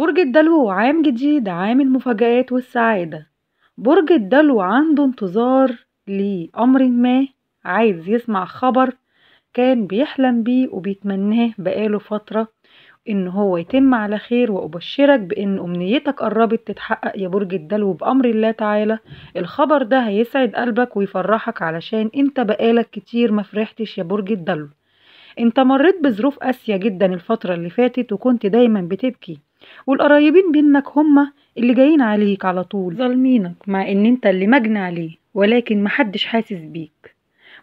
برج الدلو عام جديد عام المفاجآت والسعادة برج الدلو عنده انتظار لأمر ما عايز يسمع خبر كان بيحلم بيه وبيتمناه بقاله فترة إن هو يتم على خير وأبشرك بإن أمنيتك قربت تتحقق يا برج الدلو بأمر الله تعالى الخبر ده هيسعد قلبك ويفرحك علشان أنت بقالك كتير مفرحتش يا برج الدلو أنت مريت بظروف قاسية جدا الفترة اللي فاتت وكنت دايما بتبكي والقرايبين بينك هما اللي جايين عليك على طول ظالمينك مع ان انت اللي مجني عليه ولكن محدش حاسس بيك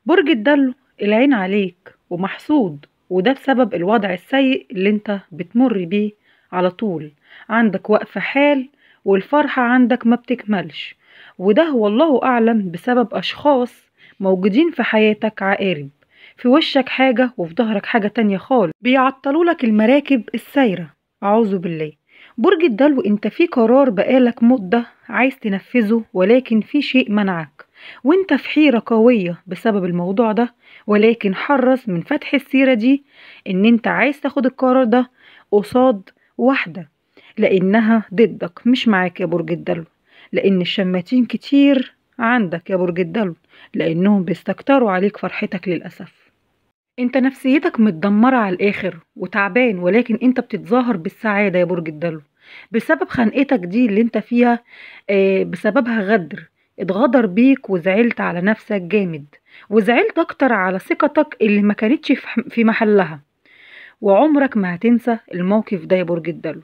برج الدلو العين عليك ومحسود وده بسبب الوضع السيء اللي انت بتمر بيه على طول عندك وقفة حال والفرحة عندك ما بتكملش وده والله أعلم بسبب أشخاص موجودين في حياتك عقارب في وشك حاجة وفي ظهرك حاجة تانية خالص بيعطلولك المراكب السايرة أعوذ بالله برج الدلو انت في قرار بقالك مدة عايز تنفذه ولكن في شيء منعك وانت في حيرة قوية بسبب الموضوع ده ولكن حرص من فتح السيرة دي ان انت عايز تاخد القرار ده قصاد واحدة لانها ضدك مش معاك يا برج الدلو لان الشماتين كتير عندك يا برج الدلو لانهم بيستكتروا عليك فرحتك للأسف انت نفسيتك متدمرة على الآخر وتعبان ولكن انت بتتظاهر بالسعادة يا برج الدلو بسبب خنقتك دي اللي انت فيها آه، بسببها غدر اتغدر بيك وزعلت على نفسك جامد وزعلت اكتر على ثقتك اللي ما كانتش في محلها وعمرك ما هتنسى الموقف ده يا برج الدلو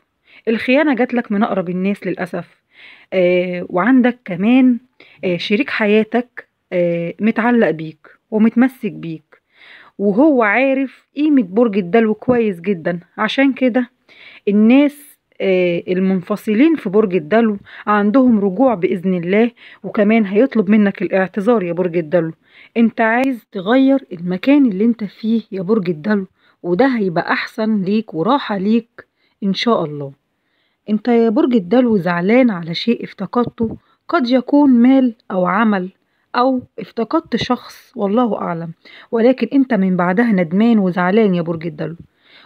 الخيانة جاتلك من أقرب الناس للأسف آه، وعندك كمان آه، شريك حياتك متعلق بيك ومتمسك بيك وهو عارف قيمة برج الدلو كويس جدا عشان كده الناس آه، المنفصلين في برج الدلو عندهم رجوع بإذن الله وكمان هيطلب منك الاعتذار يا برج الدلو انت عايز تغير المكان اللي انت فيه يا برج الدلو وده هيبقى أحسن ليك وراحة ليك إن شاء الله انت يا برج الدلو زعلان على شيء افتقدته قد يكون مال أو عمل أو افتقدت شخص والله أعلم ولكن أنت من بعدها ندمان وزعلان يا برج الدلو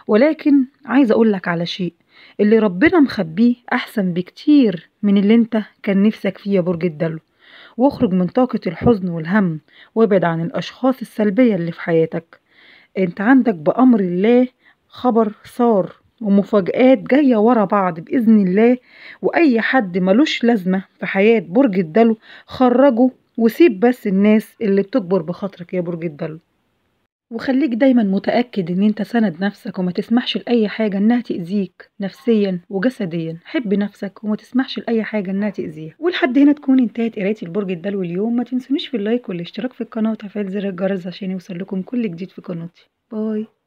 ولكن عايز أقولك على شيء اللي ربنا مخبيه أحسن بكتير من اللي أنت كان نفسك فيه يا برج الدلو واخرج من طاقة الحزن والهم وابعد عن الأشخاص السلبية اللي في حياتك أنت عندك بأمر الله خبر صار ومفاجآت جاية ورا بعض بإذن الله وأي حد ملوش لازمة في حياة برج الدلو خرجه وسيب بس الناس اللي بتكبر بخاطرك يا برج الدلو وخليك دايما متأكد ان انت سند نفسك وما تسمحش لأي حاجة انها تأذيك نفسيا وجسديا حب نفسك وما تسمحش لأي حاجة انها تأذيك ولحد هنا تكون انتهت قرايتي البرج الدلو اليوم ما تنسونيش في اللايك والاشتراك في القناة وتفعيل زر الجرس عشان يوصل لكم كل جديد في قناتي باي